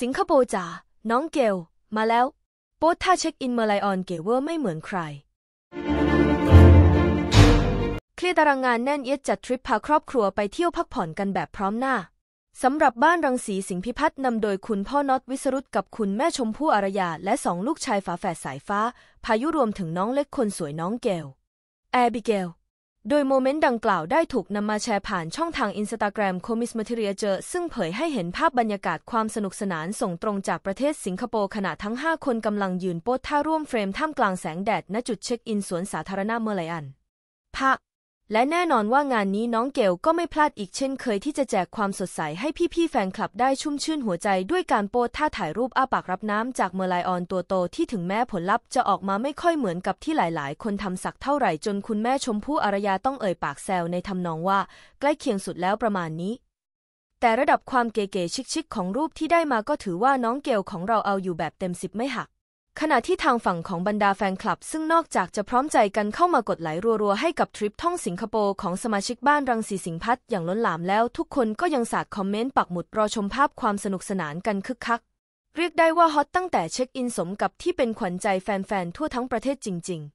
สิงคโปร์จ๋า น้องเกล มาแล้วโป๊ท่าเช็คอินเมลายออนเกเวอร์ไม่เหมือนใคร เคลียร์ตารางงานแน่นเอียดจัดทริปพาครอบครัวไปเที่ยวพักผ่อนกันแบบพร้อมหน้า สำหรับบ้านรังสีสิงพิพัฒน์นำโดยคุณพ่อน็อตวิสรุตกับคุณแม่ชมพู่อารยาและสองลูกชายฝาแฝดสายฟ้า พายุรวมถึงน้องเล็กคนสวยน้องเกลแอบิเกลโดยโมเมนต์ดังกล่าวได้ถูกนำมาแชร์ผ่านช่องทางอินสตาแกรม c o m i s m a t e r i a เจอซึ่งเผยให้เห็นภาพบรรยากาศความสนุกสนานส่งตรงจากประเทศสิงคโปร์ขณะทั้ง 5 คนกำลังยืนโป๊ท่าร่วมเฟรมท่ามกลางแสงแดดณจุดเช็คอินสวนสาธารณะเมลัยอันพกและแน่นอนว่างานนี้น้องเกลก็ไม่พลาดอีกเช่นเคยที่จะแจกความสดใส ให้พี่ๆแฟนคลับได้ชุ่มชื่นหัวใจด้วยการโพสท่าถ่ายรูปอ้าปากรับน้ำจากเมลายออนตัวโตที่ถึงแม้ผลลัพธ์จะออกมาไม่ค่อยเหมือนกับที่หลาย ๆ คนทำสักเท่าไหร่จนคุณแม่ชมพู่อารยาต้องเอ่ยปากแซวในทำนองว่า ใกล้เคียงสุดแล้วประมาณนี้ แต่ระดับความเก๋ๆชิคๆของรูปที่ได้มาก็ถือว่าน้องเกลของเราเอาอยู่แบบเต็มสิบไม่หักขณะที่ทางฝั่งของบรรดาแฟนคลับ ซึ่งนอกจากจะพร้อมใจกันเข้ามากดไหลรัวๆให้กับทริปท่องสิงคโปร์ของสมาชิกบ้านรังสีสิงพัฒอย่างล้นหลามแล้วทุกคนก็ยังสาดคอมเมนต์ปักหมุดรอชมภาพความสนุกสนานกันคึกคัก เรียกได้ว่าฮอตตั้งแต่เช็คอินสมกับที่เป็นขวัญใจแฟนๆ ทั่วทั้งประเทศจริงๆ